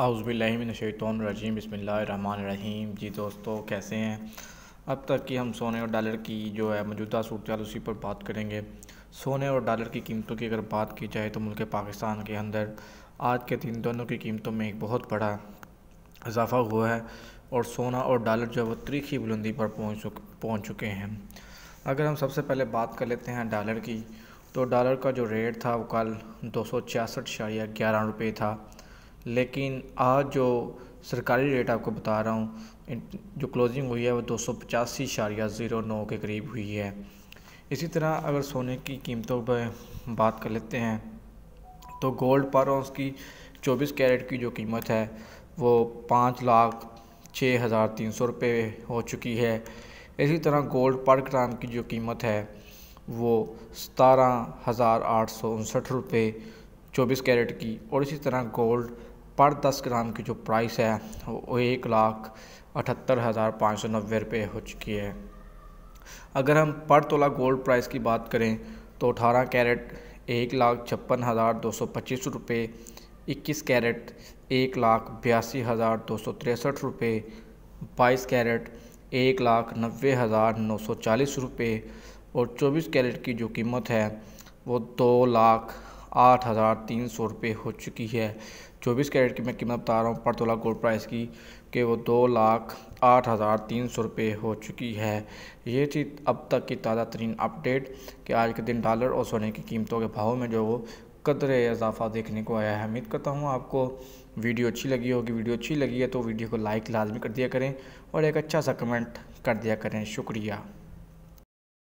आउज़बिल्लिमिनशैतरजीम बसमीम जी दोस्तों कैसे हैं अब तक कि हम सोने और डॉलर की जो है मौजूदा सूरत उसी पर बात करेंगे सोने और डॉलर की कीमतों की अगर बात की जाए तो मुल्क पाकिस्तान के अंदर आज के दिन दोनों की कीमतों में एक बहुत बड़ा इजाफा हुआ है और सोना और डॉलर जो है वो तरीखी बुलंदी पर पहुँच पहुँच चुके हैं अगर हम सबसे पहले बात कर लेते हैं डॉलर की तो डॉलर का जो रेट था वो कल दो सौ छियासठ था लेकिन आज जो सरकारी रेट आपको बता रहा हूँ जो क्लोजिंग हुई है वो दो सौ पचासी शारिया ज़ीरो नौ के करीब हुई है इसी तरह अगर सोने की कीमतों पर बात कर लेते हैं तो गोल्ड पर औंस की चौबीस कैरेट की जो कीमत है वो पाँच लाख छः हज़ार तीन सौ रुपये हो चुकी है इसी तरह गोल्ड पर ग्राम की जो कीमत है वो सतारह हज़ार आठ सौ उनसठ रुपये चौबीस कैरेट की और इसी तरह गोल्ड पर दस ग्राम की जो प्राइस है वो एक लाख अठहत्तर हज़ार पाँच सौ नब्बे रुपये हो चुकी है अगर हम पर तोला गोल्ड प्राइस की बात करें तो अठारह कैरेट एक लाख छप्पन हज़ार दो सौ पच्चीस रुपये इक्कीस कैरेट एक लाख बयासी हज़ार दो सौ तिरसठ रुपये बाईस कैरेट एक लाख नब्बे हज़ार नौ सौ चालीस रुपये और चौबीस कैरेट की जो कीमत है वो दो लाख आठ हज़ार तीन सौ रुपये हो चुकी है चौबीस कैरेट की मैं कीमत बता रहा हूँ पर तोला गोल्ड प्राइस की कि वो दो लाख आठ हज़ार तीन सौ रुपये हो चुकी है ये थी अब तक की ताज़ा तरीन अपडेट कि आज के दिन डॉलर और सोने की कीमतों के भाव में जो वो कदर इजाफ़ा देखने को आया है उम्मीद करता हूँ आपको वीडियो अच्छी लगी होगी वीडियो अच्छी लगी है तो वीडियो को लाइक लाजमी कर दिया करें और एक अच्छा सा कमेंट कर दिया करें शुक्रिया